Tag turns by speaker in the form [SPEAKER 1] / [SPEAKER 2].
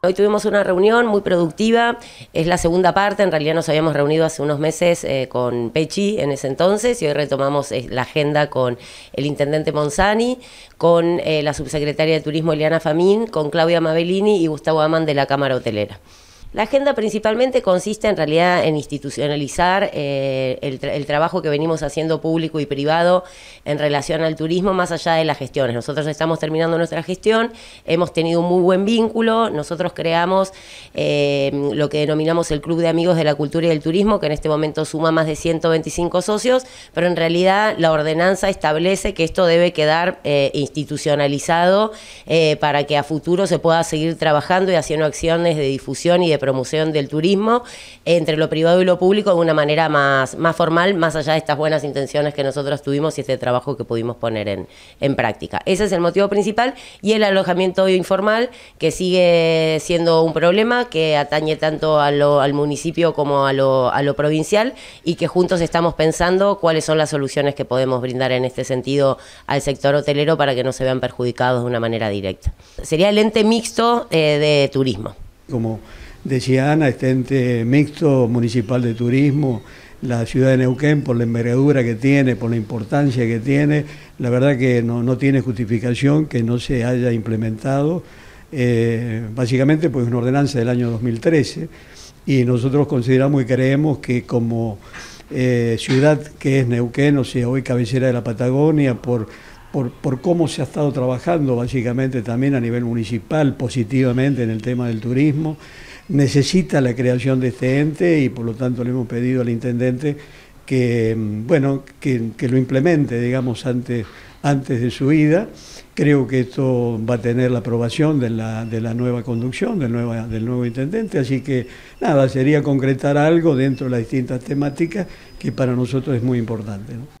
[SPEAKER 1] Hoy tuvimos una reunión muy productiva, es la segunda parte, en realidad nos habíamos reunido hace unos meses eh, con Pechi en ese entonces y hoy retomamos eh, la agenda con el intendente Monzani, con eh, la subsecretaria de Turismo Eliana Famín, con Claudia Mavellini y Gustavo Amán de la Cámara Hotelera. La agenda principalmente consiste en realidad en institucionalizar eh, el, trabajo que venimos haciendo público y privado en relación al turismo más allá de las gestiones. Nosotros estamos terminando nuestra gestión, hemos tenido un muy buen vínculo, nosotros creamos eh, lo que denominamos el Club de Amigos de la Cultura y del Turismo, que en este momento suma más de 125 socios, pero en realidad la ordenanza establece que esto debe quedar eh, institucionalizado para que a futuro se pueda seguir trabajando y haciendo acciones de difusión y de promoción del turismo entre lo privado y lo público de una manera más, más formal, más allá de estas buenas intenciones que nosotros tuvimos y este trabajo que pudimos poner en, en práctica. Ese es el motivo principal y el alojamiento informal que sigue siendo un problema que atañe tanto al municipio como a lo, a lo provincial y que juntos estamos pensando cuáles son las soluciones que podemos brindar en este sentido al sector hotelero para que no se vean perjudicados de una manera directa. Sería el ente mixto eh, de turismo. Como decía Ana, este ente mixto
[SPEAKER 2] municipal de turismo, la ciudad de Neuquén por la envergadura que tiene, por la importancia que tiene, la verdad que no, tiene justificación que no se haya implementado, eh, básicamente pues una ordenanza del año 2013 y nosotros consideramos y creemos que como eh, ciudad que es Neuquén, o sea, hoy cabecera de la Patagonia, por por, cómo se ha estado trabajando básicamente también a nivel municipal positivamente en el tema del turismo necesita la creación de este ente y por lo tanto le hemos pedido al intendente que, mm, bueno, que, lo implemente, digamos, antes, de su ida. Creo que esto va a tener la aprobación de la, nueva conducción, del, del nuevo intendente, así que nada, sería concretar algo dentro de las distintas temáticas que para nosotros es muy importante.